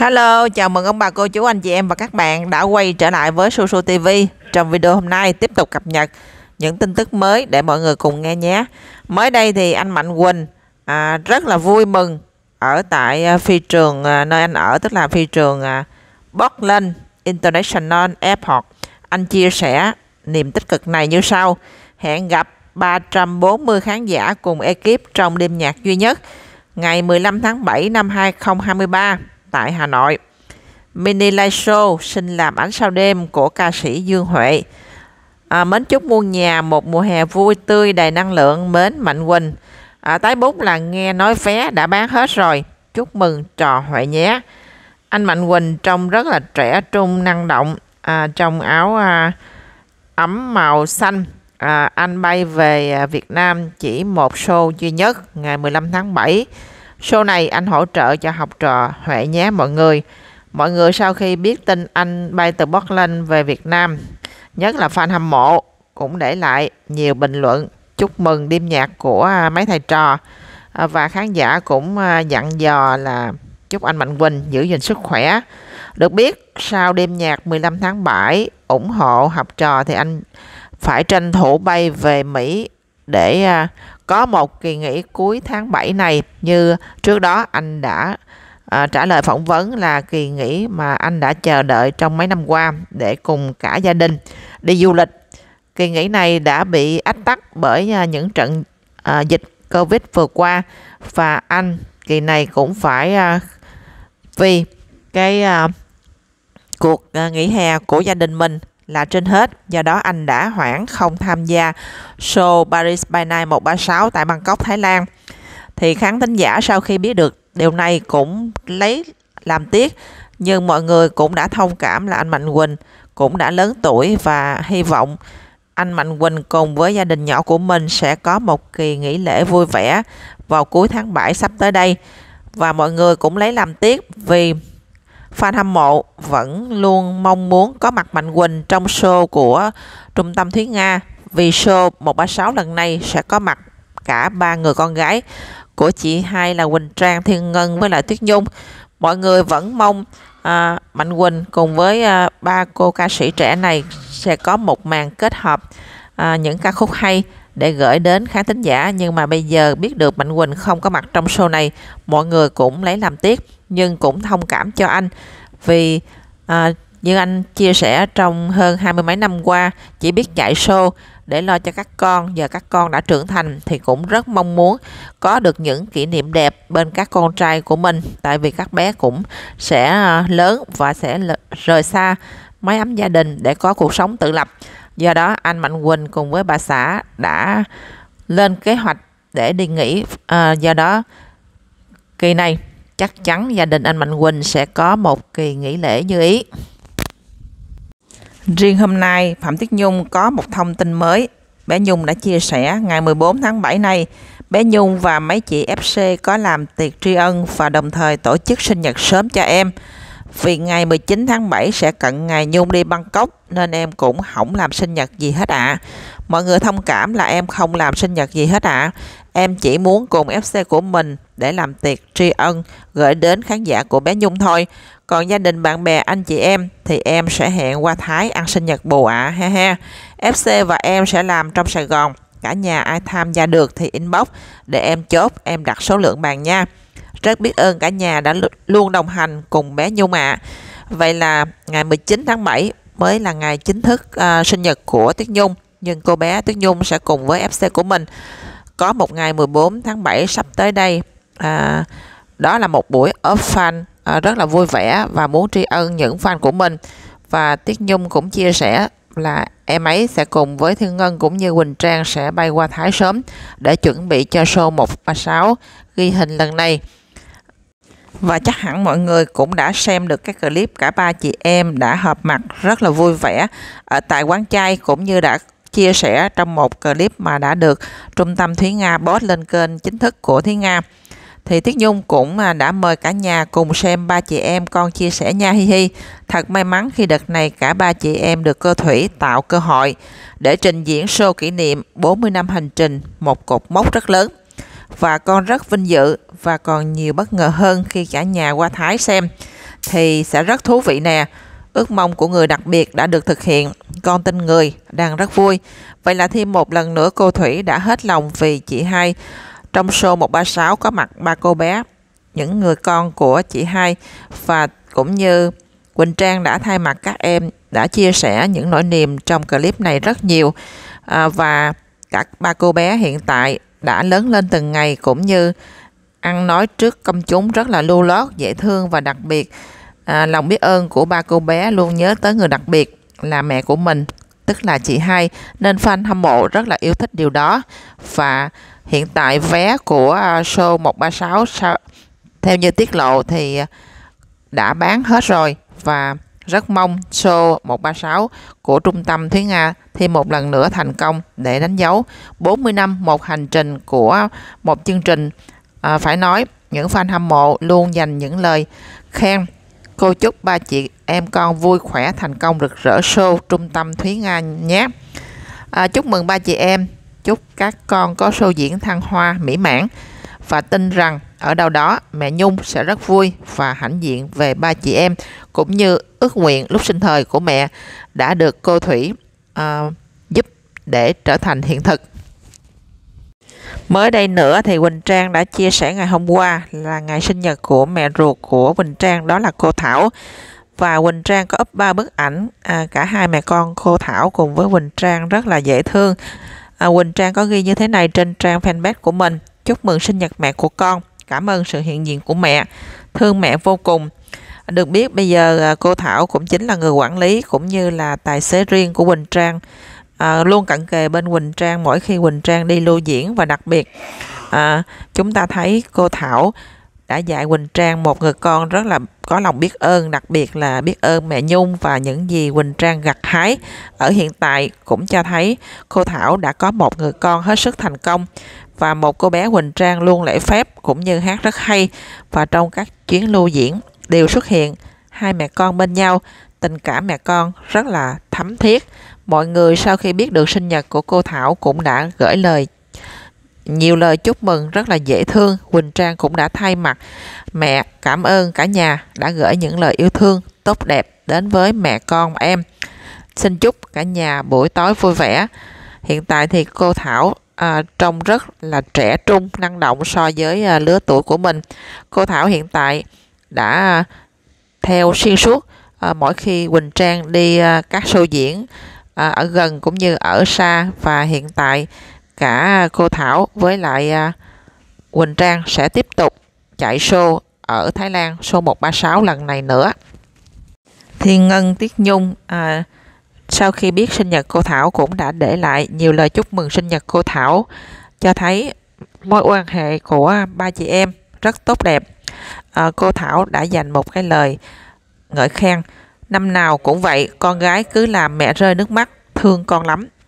Hello, chào mừng ông bà cô chú anh chị em và các bạn đã quay trở lại với Susu TV. Trong video hôm nay tiếp tục cập nhật những tin tức mới để mọi người cùng nghe nhé. Mới đây thì anh Mạnh Quỳnh à, rất là vui mừng ở tại à, phi trường à, nơi anh ở tức là phi trường à, Portland International Airport. Anh chia sẻ niềm tích cực này như sau: hẹn gặp 340 khán giả cùng ekip trong đêm nhạc duy nhất ngày 15 tháng 7 năm 2023 tại Hà Nội. Mini live show xin làm ánh sao đêm của ca sĩ Dương Huệ. À, mến chúc muôn nhà một mùa hè vui tươi đầy năng lượng mến Mạnh Quỳnh. À, tái bút là nghe nói vé đã bán hết rồi. Chúc mừng trò Huệ nhé. Anh Mạnh Quỳnh trông rất là trẻ trung năng động à, trong áo à, ấm màu xanh. À, anh bay về à, Việt Nam chỉ một show duy nhất ngày 15 tháng 7 Show này anh hỗ trợ cho học trò Huệ nhé mọi người. Mọi người sau khi biết tin anh bay từ Portland về Việt Nam, nhất là fan hâm mộ, cũng để lại nhiều bình luận chúc mừng đêm nhạc của à, mấy thầy trò à, và khán giả cũng à, dặn dò là chúc anh Mạnh Quỳnh giữ gìn sức khỏe. Được biết sau đêm nhạc 15 tháng 7 ủng hộ học trò thì anh phải tranh thủ bay về Mỹ để có một kỳ nghỉ cuối tháng 7 này như trước đó anh đã à, trả lời phỏng vấn là kỳ nghỉ mà anh đã chờ đợi trong mấy năm qua để cùng cả gia đình đi du lịch. Kỳ nghỉ này đã bị ách tắc bởi à, những trận à, dịch Covid vừa qua và anh kỳ này cũng phải à, vì cái à, cuộc à, nghỉ hè của gia đình mình là trên hết. Do đó anh đã hoãn không tham gia show Paris by Night 136 tại Bangkok, Thái Lan. Thì khán thính giả sau khi biết được điều này cũng lấy làm tiếc nhưng mọi người cũng đã thông cảm là anh Mạnh Quỳnh cũng đã lớn tuổi và hy vọng anh Mạnh Quỳnh cùng với gia đình nhỏ của mình sẽ có một kỳ nghỉ lễ vui vẻ vào cuối tháng 7 sắp tới đây. Và mọi người cũng lấy làm tiếc vì fan hâm mộ vẫn luôn mong muốn có mặt Mạnh Quỳnh trong show của Trung tâm Thúy Nga vì show 136 lần này sẽ có mặt cả ba người con gái của chị hai là Quỳnh Trang, Thiên Ngân với lại Tuyết Nhung. Mọi người vẫn mong à, Mạnh Quỳnh cùng với à, ba cô ca sĩ trẻ này sẽ có một màn kết hợp à, những ca khúc hay để gửi đến khán thính giả nhưng mà bây giờ biết được Mạnh Quỳnh không có mặt trong show này mọi người cũng lấy làm tiếc nhưng cũng thông cảm cho anh vì à, như anh chia sẻ trong hơn hai mươi mấy năm qua chỉ biết chạy show để lo cho các con giờ các con đã trưởng thành thì cũng rất mong muốn có được những kỷ niệm đẹp bên các con trai của mình tại vì các bé cũng sẽ à, lớn và sẽ rời xa mái ấm gia đình để có cuộc sống tự lập do đó anh mạnh quỳnh cùng với bà xã đã lên kế hoạch để đi nghỉ à, do đó kỳ này chắc chắn gia đình anh Mạnh Quỳnh sẽ có một kỳ nghỉ lễ như ý. Riêng hôm nay, Phạm Tuyết Nhung có một thông tin mới. Bé Nhung đã chia sẻ ngày 14 tháng 7 này, bé Nhung và mấy chị FC có làm tiệc tri ân và đồng thời tổ chức sinh nhật sớm cho em. Vì ngày 19 tháng 7 sẽ cận ngày Nhung đi Bangkok nên em cũng không làm sinh nhật gì hết ạ. À. Mọi người thông cảm là em không làm sinh nhật gì hết ạ. À. Em chỉ muốn cùng FC của mình để làm tiệc tri ân gửi đến khán giả của bé Nhung thôi. Còn gia đình bạn bè anh chị em thì em sẽ hẹn qua Thái ăn sinh nhật bù ạ à, ha ha. FC và em sẽ làm trong Sài Gòn. Cả nhà ai tham gia được thì inbox để em chốt em đặt số lượng bàn nha. Rất biết ơn cả nhà đã luôn đồng hành cùng bé Nhung ạ. À. Vậy là ngày 19 tháng 7 mới là ngày chính thức uh, sinh nhật của Tuyết Nhung nhưng cô bé Tuyết Nhung sẽ cùng với FC của mình có một ngày 14 tháng 7 sắp tới đây. À, đó là một buổi off fan à, rất là vui vẻ và muốn tri ân những fan của mình và tiết Nhung cũng chia sẻ là em ấy sẽ cùng với Thiên Ngân cũng như Quỳnh Trang sẽ bay qua Thái sớm để chuẩn bị cho show 136 ghi hình lần này. Và chắc hẳn mọi người cũng đã xem được cái clip cả ba chị em đã hợp mặt rất là vui vẻ ở tại quán chay cũng như đã chia sẻ trong một clip mà đã được Trung tâm Thúy Nga post lên kênh chính thức của Thúy Nga thì Tiết Nhung cũng à, đã mời cả nhà cùng xem ba chị em con chia sẻ nha hi hi. Thật may mắn khi đợt này cả ba chị em được cơ thủy tạo cơ hội để trình diễn show kỷ niệm 40 năm hành trình, một cột mốc rất lớn. Và con rất vinh dự và còn nhiều bất ngờ hơn khi cả nhà qua Thái xem thì sẽ rất thú vị nè. Ước mong của người đặc biệt đã được thực hiện, con tin người, đang rất vui. Vậy là thêm một lần nữa cô Thủy đã hết lòng vì chị hai trong show 136 có mặt ba cô bé, những người con của chị hai và cũng như Quỳnh Trang đã thay mặt các em đã chia sẻ những nỗi niềm trong clip này rất nhiều à, và các ba cô bé hiện tại đã lớn lên từng ngày cũng như ăn nói trước công chúng rất là lưu lót, dễ thương và đặc biệt. À, lòng biết ơn của ba cô bé luôn nhớ tới người đặc biệt là mẹ của mình, tức là chị hai nên fan hâm mộ rất là yêu thích điều đó và hiện tại vé của à, show 136 sao, theo như tiết lộ thì à, đã bán hết rồi và rất mong show 136 của Trung tâm Thúy Nga thêm một lần nữa thành công để đánh dấu 40 năm một hành trình của một chương trình. À, phải nói, những fan hâm mộ luôn dành những lời khen. Cô chúc ba chị em con vui khỏe thành công rực rỡ show Trung tâm Thúy Nga nhé. À, chúc mừng ba chị em Chúc các con có show diễn thăng hoa mỹ mãn và tin rằng ở đâu đó mẹ Nhung sẽ rất vui và hãnh diện về ba chị em cũng như ước nguyện lúc sinh thời của mẹ đã được cô Thủy uh, giúp để trở thành hiện thực. Mới đây nữa thì Quỳnh Trang đã chia sẻ ngày hôm qua là ngày sinh nhật của mẹ ruột của Quỳnh Trang đó là cô Thảo và Quỳnh Trang có up ba bức ảnh à, cả hai mẹ con cô Thảo cùng với Quỳnh Trang rất là dễ thương à, Quỳnh Trang có ghi như thế này trên trang fanpage của mình chúc mừng sinh nhật mẹ của con cảm ơn sự hiện diện của mẹ thương mẹ vô cùng được biết bây giờ à, cô Thảo cũng chính là người quản lý cũng như là tài xế riêng của Quỳnh Trang à, luôn cận kề bên Quỳnh Trang mỗi khi Quỳnh Trang đi lưu diễn và đặc biệt à, chúng ta thấy cô Thảo đã dạy Quỳnh Trang một người con rất là có lòng biết ơn, đặc biệt là biết ơn mẹ Nhung và những gì Quỳnh Trang gặt hái. Ở hiện tại cũng cho thấy cô Thảo đã có một người con hết sức thành công và một cô bé Quỳnh Trang luôn lễ phép cũng như hát rất hay và trong các chuyến lưu diễn đều xuất hiện hai mẹ con bên nhau tình cảm mẹ con rất là thấm thiết mọi người sau khi biết được sinh nhật của cô Thảo cũng đã gửi lời nhiều lời chúc mừng rất là dễ thương quỳnh trang cũng đã thay mặt mẹ cảm ơn cả nhà đã gửi những lời yêu thương tốt đẹp đến với mẹ con em xin chúc cả nhà buổi tối vui vẻ hiện tại thì cô thảo à, trông rất là trẻ trung năng động so với à, lứa tuổi của mình cô thảo hiện tại đã à, theo xuyên suốt à, mỗi khi quỳnh trang đi à, các show diễn à, ở gần cũng như ở xa và hiện tại cả cô Thảo với lại à, Quỳnh Trang sẽ tiếp tục chạy show ở Thái Lan show 136 lần này nữa. Thiên Ngân Tiết Nhung à, sau khi biết sinh nhật cô Thảo cũng đã để lại nhiều lời chúc mừng sinh nhật cô Thảo cho thấy mối quan hệ của ba chị em rất tốt đẹp. À, cô Thảo đã dành một cái lời ngợi khen. Năm nào cũng vậy, con gái cứ làm mẹ rơi nước mắt, thương con lắm.